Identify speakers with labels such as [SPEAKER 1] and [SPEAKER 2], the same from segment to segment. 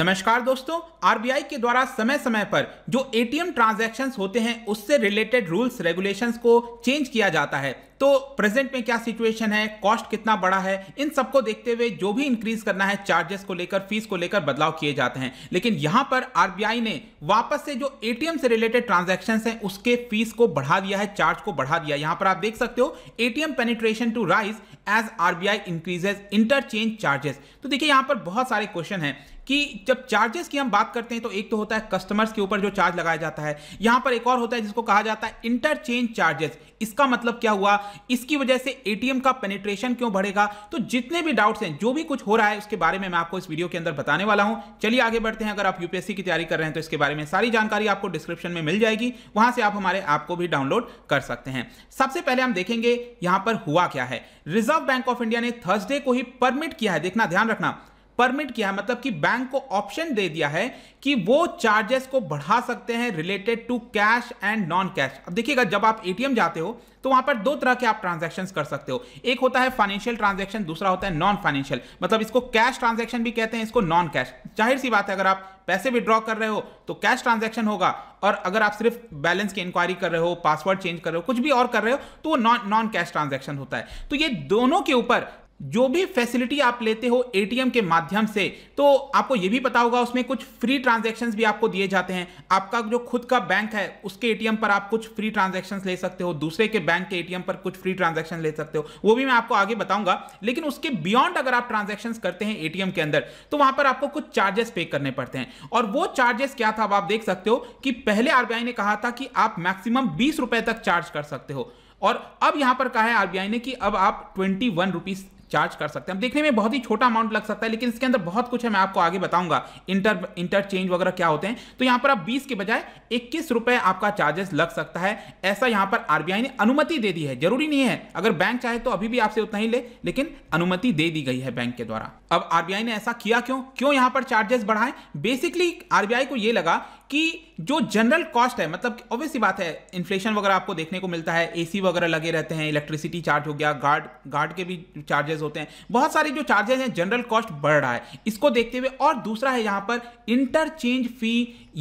[SPEAKER 1] नमस्कार दोस्तों आरबीआई के द्वारा समय समय पर जो एटीएम ट्रांजैक्शंस होते हैं उससे रिलेटेड रूल्स रेगुलेशंस को चेंज किया जाता है तो प्रेजेंट में क्या सिचुएशन है कॉस्ट कितना बड़ा है इन सबको देखते हुए जो भी इंक्रीज करना है चार्जेस को लेकर फीस को लेकर बदलाव किए जाते हैं लेकिन यहां पर आरबीआई ने वापस से जो एटीएम से रिलेटेड ट्रांजेक्शन है उसके फीस को बढ़ा दिया है चार्ज को बढ़ा दिया यहां पर आप देख सकते हो ATM penetration to rise as RBI increases interchange charges तो देखिए यहां पर बहुत सारे क्वेश्चन है कि जब चार्जेस की हम बात करते हैं तो एक तो होता है कस्टमर्स के ऊपर जो चार्ज लगाया जाता है यहां पर एक और होता है जिसको कहा जाता है इंटरचेंज चार्जेस इसका मतलब क्या हुआ इसकी वजह से एटीएम का पेनिट्रेशन क्यों बढ़ेगा तो जितने भी डाउट्स हैं जो भी कुछ हो रहा है उसके बारे में मैं आपको इस वीडियो के अंदर बताने वाला हूं चलिए आगे बढ़ते हैं अगर आप यूपीएससी की तैयारी कर रहे हैं तो इसके बारे में सारी जानकारी आपको डिस्क्रिप्शन में मिल जाएगी वहां से आप हमारे ऐप को भी डाउनलोड कर सकते हैं सबसे पहले हम देखेंगे यहां पर हुआ क्या है रिजर्व बैंक ऑफ इंडिया ने थर्सडे को ही परमिट किया है देखना ध्यान रखना परमिट किया है मतलब कि बैंक को ऑप्शन दे दिया है कि वो चार्जेस को बढ़ा सकते हैं related to cash and non cash अब देखिएगा जब आप एटीएम जाते हो तो वहां पर दो तरह के आप ट्रांजेक्शन कर सकते हो एक होता है फाइनेंशियल ट्रांजेक्शन दूसरा होता है नॉन फाइनेंशियल मतलब इसको कैश ट्रांजेक्शन भी कहते हैं इसको नॉन कैश जाहिर सी बात है अगर आप पैसे विड्रॉ कर रहे हो तो कैश ट्रांजेक्शन होगा और अगर आप सिर्फ बैलेंस की इंक्वायरी कर रहे हो पासवर्ड चेंज कर रहे हो कुछ भी और कर रहे हो तो वो नॉन नॉन कैश ट्रांजेक्शन होता है तो ये दोनों के ऊपर जो भी फैसिलिटी आप लेते हो एटीएम के माध्यम से तो आपको ये भी पता होगा उसमें कुछ फ्री ट्रांजैक्शंस भी आपको दिए जाते हैं आपका जो खुद का बैंक है उसके एटीएम पर आप कुछ फ्री ट्रांजैक्शंस ले सकते हो दूसरे के बैंक के एटीएम पर कुछ फ्री ट्रांजेक्शन ले सकते हो वो भी मैं आपको आगे बताऊंगा लेकिन उसके बियॉन्ड अगर आप ट्रांजेक्शन करते हैं एटीएम के अंदर तो वहां पर आपको कुछ चार्जेस पे करने पड़ते हैं और वो चार्जेस क्या था अब आप देख सकते हो कि पहले आरबीआई ने कहा था कि आप मैक्सिमम बीस तक चार्ज कर सकते हो और अब यहां पर कहा है आरबीआई ने कि अब आप ट्वेंटी वन रुपीज चार्ज कर सकते हैं देखने में बहुत ही छोटा अमाउंट लग सकता है लेकिन इसके अंदर बहुत कुछ है मैं आपको आगे बताऊंगा इंटर इंटरचेंज वगैरह क्या होते हैं तो यहाँ पर आप बीस के बजाय इक्कीस रुपए आपका चार्जेस लग सकता है ऐसा यहाँ पर आरबीआई ने अनुमति दे दी है जरूरी नहीं है अगर बैंक चाहे तो अभी भी आपसे उतना ही ले लेकिन अनुमति दे दी गई है बैंक के द्वारा अब आरबीआई ने ऐसा किया क्यों क्यों यहाँ पर चार्जेस बढ़ाए बेसिकली आरबीआई को यह लगा कि जो जनरल कॉस्ट है मतलब ऑब्वियसली बात है इन्फ्लेशन वगैरह आपको देखने को मिलता है एसी वगैरह लगे रहते हैं इलेक्ट्रिसिटी चार्ज हो गया गार्ड गार्ड के भी चार्जेस होते हैं बहुत सारे जो चार्जेस हैं जनरल कॉस्ट बढ़ रहा है इसको देखते हुए और दूसरा है यहाँ पर इंटरचेंज फी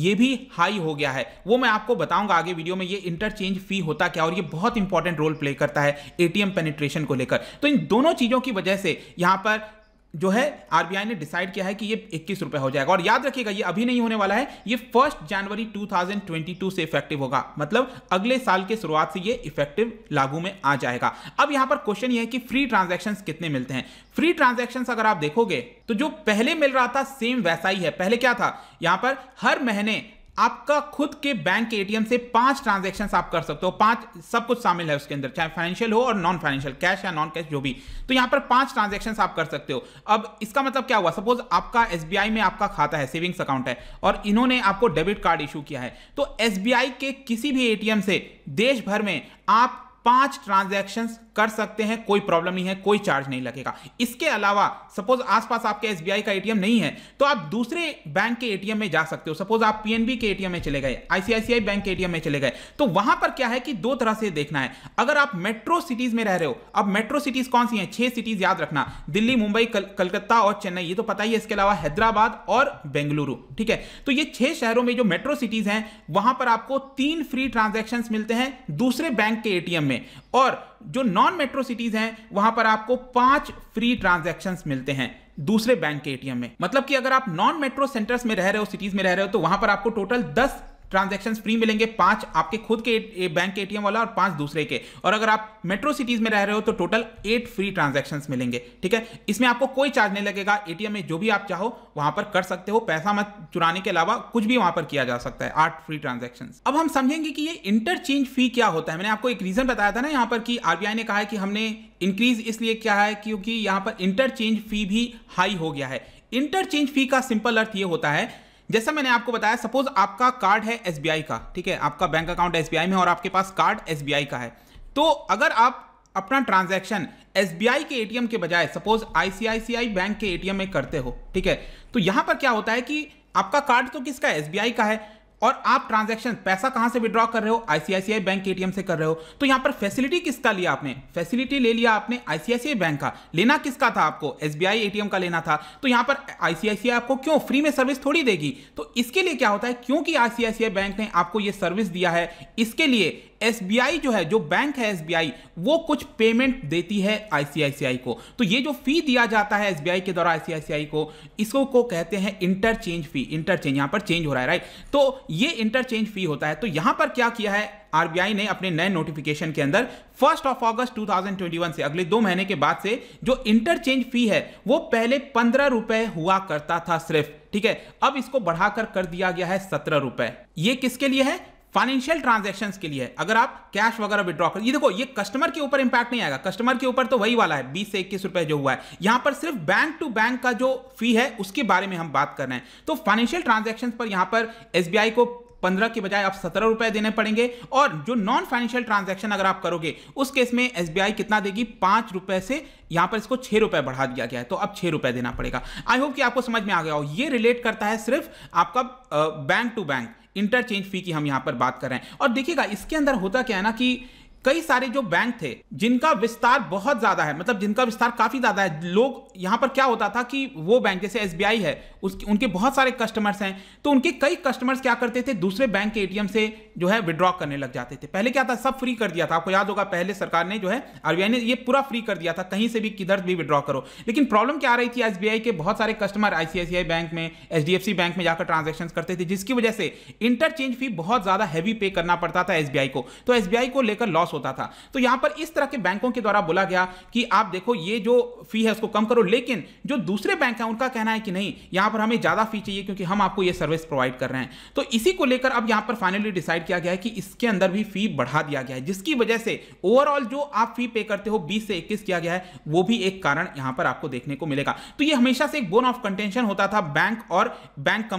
[SPEAKER 1] ये भी हाई हो गया है वो मैं आपको बताऊंगा आगे वीडियो में ये इंटरचेंज फी होता क्या और ये बहुत इंपॉर्टेंट रोल प्ले करता है एटीएम पेनिट्रेशन को लेकर तो इन दोनों चीज़ों की वजह से यहाँ पर जो है आरबीआई ने डिसाइड किया है कि ये इक्कीस रुपये हो जाएगा और याद रखिएगा ये अभी नहीं होने वाला है ये फर्स्ट जनवरी 2022 से इफेक्टिव होगा मतलब अगले साल के शुरुआत से ये इफेक्टिव लागू में आ जाएगा अब यहां पर क्वेश्चन ये है कि फ्री ट्रांजेक्शन कितने मिलते हैं फ्री ट्रांजेक्शन अगर आप देखोगे तो जो पहले मिल रहा था सेम वैसा ही है पहले क्या था यहां पर हर महीने आपका खुद के बैंक के एटीएम से पांच ट्रांजेक्शन आप कर सकते हो पांच सब कुछ शामिल है उसके अंदर चाहे फाइनेंशियल हो और नॉन फाइनेंशियल कैश या नॉन कैश जो भी तो यहां पर पांच ट्रांजेक्शन आप कर सकते हो अब इसका मतलब क्या हुआ सपोज आपका एस में आपका खाता है सेविंग्स अकाउंट है और इन्होंने आपको डेबिट कार्ड इशू किया है तो एस के किसी भी एटीएम से देश भर में आप पांच ट्रांजेक्शन कर सकते हैं कोई प्रॉब्लम नहीं है कोई चार्ज नहीं लगेगा इसके अलावा सपोज आसपास आपके एस का ए नहीं है तो आप दूसरे बैंक के एटीएम में जा सकते हो सपोज आप पी के ए में चले गए आईसीआईसीआई बैंक के एटीएम में चले गए तो वहां पर क्या है कि दो तरह से देखना है अगर आप मेट्रो सिटीज में रह रहे हो अब मेट्रो सिटीज कौन सी हैं छह सिटीज याद रखना दिल्ली मुंबई कल, कलकत्ता और चेन्नई ये तो पता ही है इसके अलावा हैदराबाद और बेंगलुरु ठीक है तो ये छह शहरों में जो मेट्रो सिटीज हैं वहां पर आपको तीन फ्री ट्रांजेक्शन मिलते हैं दूसरे बैंक के एटीएम में में और जो नॉन मेट्रो सिटीज हैं वहां पर आपको पांच फ्री ट्रांजेक्शन मिलते हैं दूसरे बैंक के एटीएम में मतलब कि अगर आप नॉन मेट्रो सेंटर्स में रह रहे हो सिटीज में रह रहे हो तो वहां पर आपको टोटल दस ट्रांजेक्शन फ्री मिलेंगे पांच आपके खुद के बैंक के एटीएम वाला और पांच दूसरे के और अगर आप मेट्रो सिटीज में रह रहे हो तो टोटल एट फ्री ट्रांजेक्शन मिलेंगे ठीक है इसमें आपको कोई चार्ज नहीं लगेगा एटीएम में जो भी आप चाहो वहां पर कर सकते हो पैसा मत चुराने के अलावा कुछ भी वहां पर किया जा सकता है आठ फ्री ट्रांजेक्शन अब हम समझेंगे कि ये इंटरचेंज फी क्या होता है मैंने आपको एक रीजन बताया था ना यहाँ पर कि आरबीआई ने कहा है कि हमने इंक्रीज इसलिए क्या है क्योंकि यहाँ पर इंटरचेंज फी भी हाई हो गया है इंटरचेंज फी का सिंपल अर्थ ये होता है जैसा मैंने आपको बताया सपोज आपका कार्ड है एस का ठीक है आपका बैंक अकाउंट एस में और आपके पास कार्ड एस का है तो अगर आप अपना ट्रांजैक्शन एस के एटीएम के बजाय सपोज आईसीआईसीआई बैंक के एटीएम में करते हो ठीक है तो यहां पर क्या होता है कि आपका कार्ड तो किसका एस का है और आप ट्रांजेक्शन पैसा कहां से विड्रॉ कर रहे हो आईसीआईसीआई बैंक के एटीएम से कर रहे हो तो यहां पर फैसिलिटी किसका लिया आपने फैसिलिटी ले लिया आपने आईसीआईसीआई बैंक का लेना किसका था आपको एसबीआई एटीएम का लेना था तो यहां पर आईसीआईसीआई आपको क्यों फ्री में सर्विस थोड़ी देगी तो इसके लिए क्या होता है क्योंकि आईसीआईसीआई बैंक ने आपको यह सर्विस दिया है इसके लिए एस जो है जो बैंक है एस वो कुछ पेमेंट देती है आईसीआईसीआई को तो ये जो फी दिया जाता है एस के द्वारा आईसीआईसीआई को इसको को कहते हैं इंटरचेंज फी इंटरचेंज यहां पर चेंज हो रहा है राइट तो ये इंटरचेंज फी होता है तो यहां पर क्या किया है आरबीआई ने अपने नए नोटिफिकेशन के अंदर फर्स्ट ऑफ अगस्त 2021 से अगले दो महीने के बाद से जो इंटरचेंज फी है वो पहले पंद्रह रुपए हुआ करता था सिर्फ ठीक है अब इसको बढ़ाकर कर दिया गया है सत्रह रुपए ये किसके लिए है फाइनेंशियल ट्रांजेक्शन के लिए अगर आप कैश वगैरह विड्रॉ कर ये देखो ये कस्टमर के ऊपर इंपैक्ट नहीं आएगा कस्टमर के ऊपर तो वही वाला है बीस से इक्कीस रुपए जो हुआ है यहां पर सिर्फ बैंक टू बैंक का जो फी है उसके बारे में हम बात कर रहे हैं तो फाइनेंशियल ट्रांजेक्शन पर यहां पर एसबीआई को पंद्रह के बजाय आप सत्रह रुपए देने पड़ेंगे और जो नॉन फाइनेंशियल ट्रांजेक्शन अगर आप करोगे उस केस में एसबीआई कितना देगी पांच रुपए से यहां पर इसको छह रुपए बढ़ा दिया गया है तो अब छह रुपए देना पड़ेगा आई होप कि आपको समझ में आ गया हो ये रिलेट करता है सिर्फ आपका bank to bank interchange fee की हम यहां पर बात कर रहे हैं और देखिएगा इसके अंदर होता क्या है ना कि कई सारे जो बैंक थे जिनका विस्तार बहुत ज्यादा है मतलब जिनका विस्तार काफी ज्यादा है लोग यहां पर क्या होता था कि वो बैंक जैसे एस है उसके उनके बहुत सारे कस्टमर्स हैं तो उनके कई कस्टमर्स क्या करते थे दूसरे बैंक के एटीएम से जो है विड्रॉ करने लग जाते थे पहले क्या था सब फ्री कर दिया था आपको याद होगा पहले सरकार ने जो है आरबीआई ने ये पूरा फ्री कर दिया था कहीं से भी किधर भी विड्रॉ करो लेकिन प्रॉब्लम क्या आ रही थी एस के बहुत सारे कस्टमर आईसीआईसीआई बैंक में एच बैंक में जाकर ट्रांजेक्शन करते थे जिसकी वजह से इंटरचेंज फी बहुत ज्यादा हैवी पे करना पड़ता था एस को तो एस को लेकर लॉस लॉस होता था तो यहां पर इस तरह के बैंकों के द्वारा बोला गया कि आप देखो ये जो फी है उसको कम करो लेकिन जो दूसरे बैंक है उनका कहना है कि नहीं यहां पर हमें ज्यादा फी चाहिए क्योंकि हम आपको ये सर्विस प्रोवाइड कर रहे हैं तो इसी को लेकर अब यहां पर फाइनली डिसाइड किया गया है कि इसके अंदर भी फी बढ़ा दिया गया है जिसकी वजह से ओवरऑल जो आप फी पे करते हो बीस से इक्कीस किया गया है वो भी एक कारण यहां पर आपको देखने को मिलेगा तो ये हमेशा से एक बोन ऑफ कंटेंशन होता था बैंक और बैंक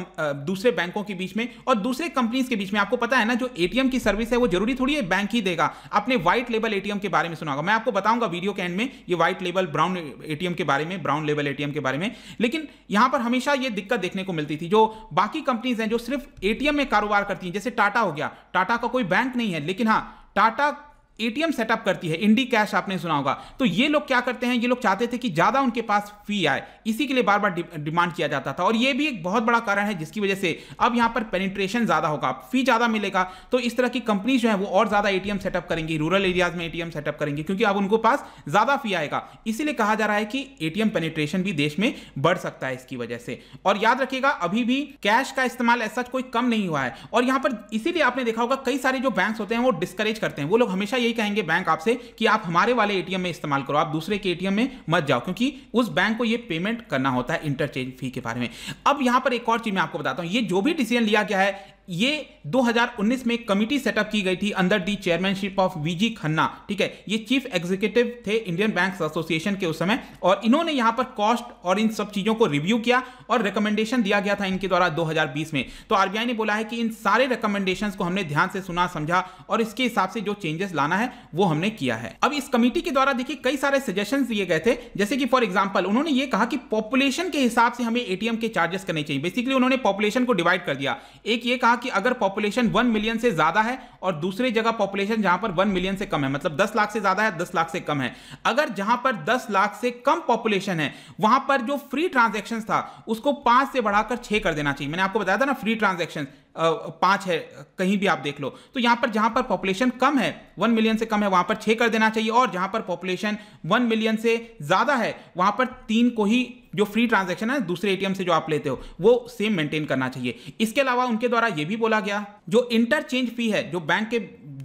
[SPEAKER 1] दूसरे बैंकों के बीच में और दूसरे कंपनीज के बीच में आपको पता है ना जो एटीएम की सर्विस है वो जरूरी थोड़ी है बैंक ही देगा आपने व्हाइट लेबल एटीएम के बारे में सुना होगा मैं आपको बताऊंगा वीडियो के एंड में ये व्हाइट लेबल ब्राउन एटीएम के बारे में ब्राउन लेबल एटीएम के बारे में लेकिन यहां पर हमेशा ये दिक्कत देखने को मिलती थी जो बाकी कंपनीज हैं जो सिर्फ एटीएम में कारोबार करती हैं जैसे टाटा हो गया टाटा का कोई बैंक नहीं है लेकिन हाँ टाटा एटीएम सेटअप करती है इंडी कैश आपने सुना होगा तो ये लोग क्या करते हैं ये लोग चाहते थे कि ज़्यादा उनके पास फी आए इसी के लिए बार बार डिमांड किया जाता था और ये भी एक बहुत बड़ा कारण है जिसकी वजह से अब यहाँ पर पेनिट्रेशन ज़्यादा होगा फी ज़्यादा मिलेगा तो इस तरह की कंपनी जो है वो और ज़्यादा एटीएम सेटअप करेंगी रूरल एरियाज में एटीएम सेटअप करेंगी क्योंकि अब उनको पास ज़्यादा फी आएगा इसीलिए कहा जा रहा है कि ए पेनिट्रेशन भी देश में बढ़ सकता है इसकी वजह से और याद रखिएगा अभी भी कैश का इस्तेमाल ऐसा कोई कम नहीं हुआ है और यहाँ पर इसीलिए आपने देखा होगा कई सारे जो बैंक होते हैं वो डिस्करेज करते हैं वो लोग हमेशा यही कहेंगे बैंक आपसे कि आप हमारे वाले एटीएम में इस्तेमाल करो आप दूसरे के एटीएम में मत जाओ क्योंकि उस बैंक को ये पेमेंट करना होता है इंटरचेंज फी के बारे में अब यहां पर एक और चीज मैं आपको बताता हूं ये जो भी डिसीजन लिया गया है ये 2019 में कमिटी सेटअप की गई थी under the chairmanship of V G Khanna ठीक है ये चीफ एग्जीक्यूटिव थे इंडियन बैंक एसोसिएशन के उस समय और इन्होंने यहां पर कॉस्ट और इन सब चीजों को रिव्यू किया और रिकमेंडेशन दिया गया था इनके द्वारा 2020 में तो आरबीआई ने बोला है कि इन सारे रिकमेंडेशन को हमने ध्यान से सुना समझा और इसके हिसाब से जो चेंजेस लाना है वो हमने किया है अब इस कमिटी के द्वारा देखिए कई सारे सजेशन दिए गए थे जैसे कि फॉर एग्जाम्पल उन्होंने ये कहा कि पॉपुलेशन के हिसाब से हमें एटीएम के चार्जेस करने चाहिए बेसिकली उन्होंने पॉपुलेशन को डिवाइड कर दिया एक ये कहा कि अगर पॉपुलेशन वन मिलियन से ज्यादा है और दूसरी जगह पॉपुलेशन जहां पर वन मिलियन से कम है मतलब दस लाख से ज्यादा है दस लाख से कम है अगर जहां पर दस लाख से कम पॉपुलेशन है वहां पर जो फ्री ट्रांजेक्शन था उसको पांच से बढ़ाकर छह कर देना चाहिए मैंने आपको बताया था ना फ्री ट्रांजेक्शन पाँच है कहीं भी आप देख लो तो यहाँ पर जहाँ पर पॉपुलेशन कम है वन मिलियन से कम है वहाँ पर छः कर देना चाहिए और जहाँ पर पॉपुलेशन वन मिलियन से ज़्यादा है वहाँ पर तीन को ही जो फ्री ट्रांजेक्शन है दूसरे एटीएम से जो आप लेते हो वो सेम मेंटेन करना चाहिए इसके अलावा उनके द्वारा ये भी बोला गया जो इंटरचेंज फी है जो बैंक के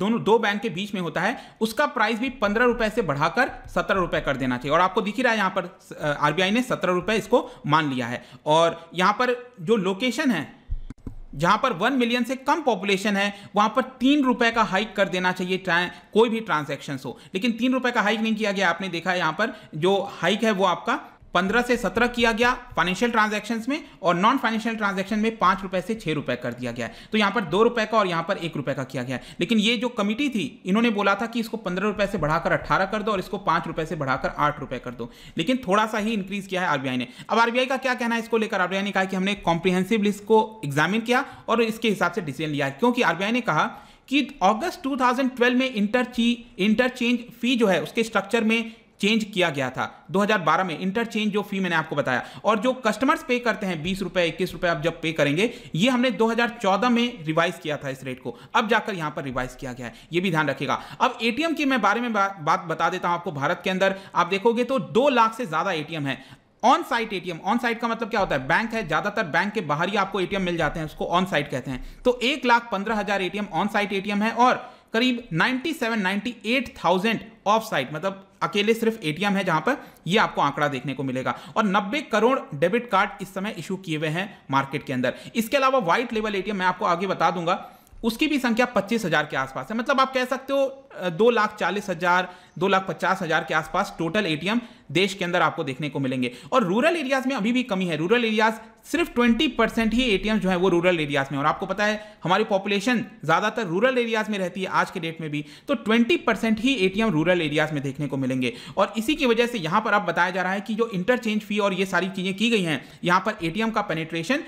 [SPEAKER 1] दोनों दो बैंक के बीच में होता है उसका प्राइस भी पंद्रह रुपए से बढ़ाकर सत्रह रुपए कर देना चाहिए और आपको दिख ही रहा है यहाँ पर आरबीआई ने सत्रह रुपए इसको मान लिया है और यहाँ पर जो लोकेशन है जहां पर वन मिलियन से कम पॉपुलेशन है वहां पर तीन रुपए का हाइक कर देना चाहिए कोई भी ट्रांजेक्शन हो लेकिन तीन रुपए का हाइक नहीं किया गया आपने देखा यहां पर जो हाइक है वो आपका पंद्रह से सत्रह किया गया फाइनेंशियल ट्रांजेक्शन में और नॉन फाइनेंशियल ट्रांजेक्शन में पांच रुपए से छह रुपए कर दिया गया तो यहां पर दो रुपए का और यहां पर एक रुपए का किया गया लेकिन ये जो कमिटी थी इन्होंने बोला था कि इसको पंद्रह रुपए से बढ़ाकर अट्ठारह कर दो और इसको पांच रुपए से बढ़ाकर आठ रुपए कर दो लेकिन थोड़ा सा ही इंक्रीज किया है आरबीआई ने अब आरबीआई का क्या कहना है इसको लेकर आरबीआई ने कहा कि हमने कॉम्प्रिहेंसिव लिस्ट को एग्जामिन किया और इसके हिसाब से डिसीजन लिया क्योंकि आरबीआई ने कहा कि अगस्त 2012 में इंटरची इंटरचेंज फी जो है उसके स्ट्रक्चर में चेंज किया गया था 2012 में इंटरचेंज जो फी मैंने आपको बताया और जो कस्टमर्स पे करते हैं बीस रुपए इक्कीस रुपए आप जब पे करेंगे ये हमने 2014 में रिवाइज किया था इस रेट को अब जाकर यहां पर रिवाइज किया गया है ये भी ध्यान रखेगा अब एटीएम की मैं बारे में बा, बात बता देता हूं आपको भारत के अंदर आप देखोगे तो दो लाख से ज्यादा एटीएम है on site ATM on site का मतलब क्या होता है बैंक है ज्यादातर बैंक के बाहर ही आपको एटीएम मिल जाते हैं उसको ऑन साइट कहते हैं तो एक लाख पंद्रह हजार एटीएम ऑन साइट एटीएम है और करीब 97 98,000 ऑफ साइट मतलब अकेले सिर्फ एटीएम है जहां पर ये आपको आंकड़ा देखने को मिलेगा और 90 करोड़ डेबिट कार्ड इस समय इशू किए हुए हैं मार्केट के अंदर इसके अलावा व्हाइट लेवल एटीएम मैं आपको आगे बता दूंगा उसकी भी संख्या पच्चीस हजार के आसपास है मतलब आप कह सकते हो दो लाख चालीस हजार दो लाख पचास हजार के आसपास टोटल एटीएम देश के अंदर आपको देखने को मिलेंगे और रूरल एरियाज में अभी भी कमी है रूरल एरियाज सिर्फ 20 परसेंट ही एटीएम जो है वो रूरल एरियाज में और आपको पता है हमारी पॉपुलेशन ज्यादातर रूरल एरियाज में रहती है आज के डेट में भी तो 20 परसेंट ही एटीएम रूरल एरियाज में देखने को मिलेंगे और इसी की वजह से यहां पर आप बताया जा रहा है कि जो इंटरचेंज फी और ये सारी चीजें की गई हैं यहां पर एटीएम का पेनिट्रेशन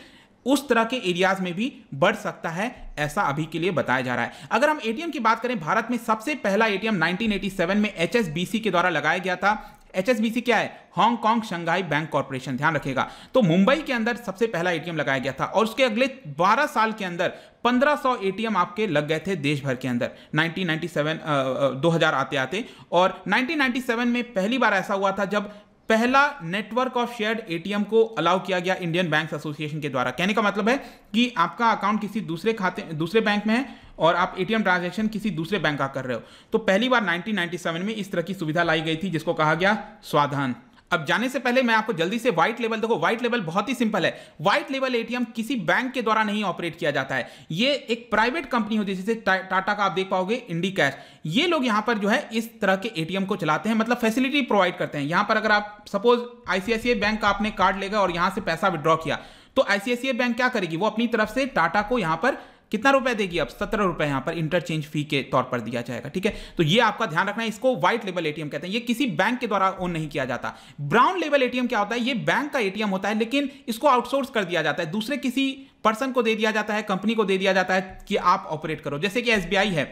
[SPEAKER 1] उस तरह के एरियाज में भी बढ़ सकता है ऐसा अभी के लिए बताया जा रहा है अगर हम एटीएम की बात करें भारत में सबसे पहला एटीएम 1987 में एचएसबीसी के द्वारा लगाया गया था एचएसबीसी क्या है हांगकांग शंघाई बैंक कॉरपोरेशन ध्यान रखेगा तो मुंबई के अंदर सबसे पहला एटीएम लगाया गया था और उसके अगले 12 साल के अंदर 1500 एटीएम आपके लग गए थे देश भर के अंदर 1997 आ, 2000 आते आते और 1997 में पहली बार ऐसा हुआ था जब पहला नेटवर्क ऑफ शेयर्ड एटीएम को अलाउ किया गया इंडियन बैंक एसोसिएशन के द्वारा कहने का मतलब है कि आपका अकाउंट किसी दूसरे खाते दूसरे बैंक में है और आप एटीएम ट्रांजैक्शन किसी दूसरे बैंक का कर रहे हो तो पहली बार 1997 में इस तरह की सुविधा लाई गई थी जिसको कहा गया स्वाधान अब जाने से पहले मैं आपको जल्दी से व्हाइट लेवल देखो व्हाइट लेवल बहुत ही सिंपल है व्हाइट लेवल एटीएम किसी बैंक के द्वारा नहीं ऑपरेट किया जाता है ये एक प्राइवेट कंपनी होती है जैसे टाटा का आप देख पाओगे इंडी कैश ये लोग यहां पर जो है इस तरह के एटीएम को चलाते हैं मतलब फैसिलिटी प्रोवाइड करते हैं यहां पर अगर आप सपोज आईसीआईसीआई बैंक का आपने कार्ड लेगा और यहां से पैसा विद्रॉ किया तो आईसीआईसीआई बैंक क्या करेगी वो अपनी तरफ से टाटा को यहां पर कितना रुपए देगी अब सत्रह रुपए यहां पर इंटरचेंज फी के तौर पर दिया जाएगा ठीक है तो ये आपका ध्यान रखना है इसको व्हाइट लेवल एटीएम कहते हैं ये किसी बैंक के द्वारा ओन नहीं किया जाता ब्राउन लेवल एटीएम क्या होता है ये बैंक का एटीएम होता है लेकिन इसको आउटसोर्स कर दिया जाता है दूसरे किसी पर्सन को दे दिया जाता है कंपनी को दे दिया जाता है कि आप ऑपरेट करो जैसे कि एसबीआई है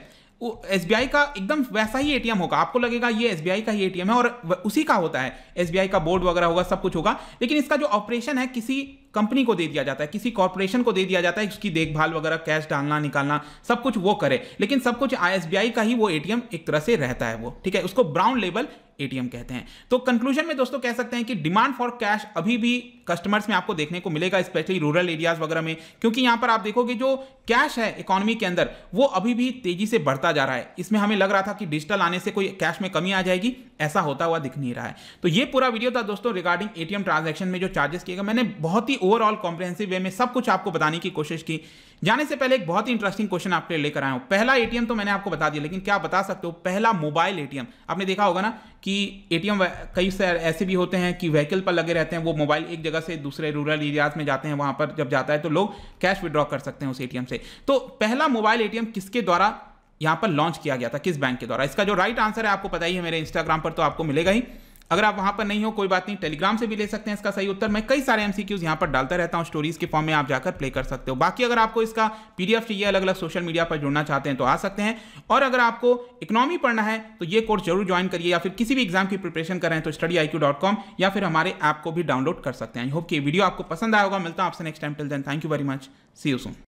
[SPEAKER 1] एस का एकदम वैसा ही एटीएम होगा आपको लगेगा ये एस का ही एटीएम है और उसी का होता है एस का बोर्ड वगैरह होगा सब कुछ होगा लेकिन इसका जो ऑपरेशन है किसी कंपनी को दे दिया जाता है किसी कॉरपोरेशन को दे दिया जाता है उसकी देखभाल वगैरह कैश डालना निकालना सब कुछ वो करे लेकिन सब कुछ एस का ही वो एम एक तरह से रहता है वो ठीक है उसको ब्राउन लेवल एटीएम कहते हैं तो कंक्लूजन में दोस्तों कह सकते हैं कि डिमांड फॉर कैश अभी भी कस्टमर्स में आपको देखने को मिलेगा स्पेशली रूरल एरियाज वगैरह में क्योंकि यहां पर आप देखोगे जो कैश है इकोनॉमी के अंदर वो अभी भी तेजी से बढ़ता जा रहा है इसमें हमें लग रहा था कि डिजिटल आने से कोई कैश में कमी आ जाएगी ऐसा होता हुआ दिख नहीं रहा है तो ये पूरा वीडियो था दोस्तों रिगार्डिंग एटीएम ट्रांजेक्शन में जो चार्जेस किएगा मैंने बहुत ही ओवरऑल कॉम्प्रेहेंसिव वे में सब कुछ आपको बताने की कोशिश की जाने से पहले एक बहुत ही इंटरेस्टिंग क्वेश्चन आपके लिए लेकर आया हूं पहला एटीएम तो मैंने आपको बता दिया लेकिन क्या बता सकते हो पहला मोबाइल एटीएम आपने देखा होगा ना कि एटीएम कई ऐसे भी होते हैं कि व्हीकल पर लगे रहते हैं वो मोबाइल एक जगह जगह से दूसरे रूरल एरियाज में जाते हैं वहां पर जब जाता है तो लोग कैश विड्रॉ कर सकते हैं उस एटीएम से तो पहला मोबाइल एटीएम किसके द्वारा यहां पर लॉन्च किया गया था किस बैंक के द्वारा इसका जो राइट आंसर है आपको पता ही है मेरे इंस्टाग्राम पर तो आपको मिलेगा ही अगर आप वहां पर नहीं हो कोई बात नहीं टेलीग्राम से भी ले सकते हैं इसका सही उत्तर मैं कई सारे एमसीक्यूज यहां पर डालता रहता हूं स्टोरीज के फॉर्म में आप जाकर प्ले कर सकते हो बाकी अगर आपको इसका पीडीएफ चाहिए अलग अलग सोशल मीडिया पर जुड़ना चाहते हैं तो आ सकते हैं और अगर आपको इकोनॉमी पढ़ना है तो ये कोर्स जरूर ज्वाइन करिए या फिर किसी भी एग्जाम की प्रिपरेशन कर रहे हैं तो स्टडी या फिर हमारे ऐप को भी डाउनलोड कर सकते हैं होप कि वीडियो आपको पसंद आएगा मिलता हूं आपसे next time till then thank you very much see you soon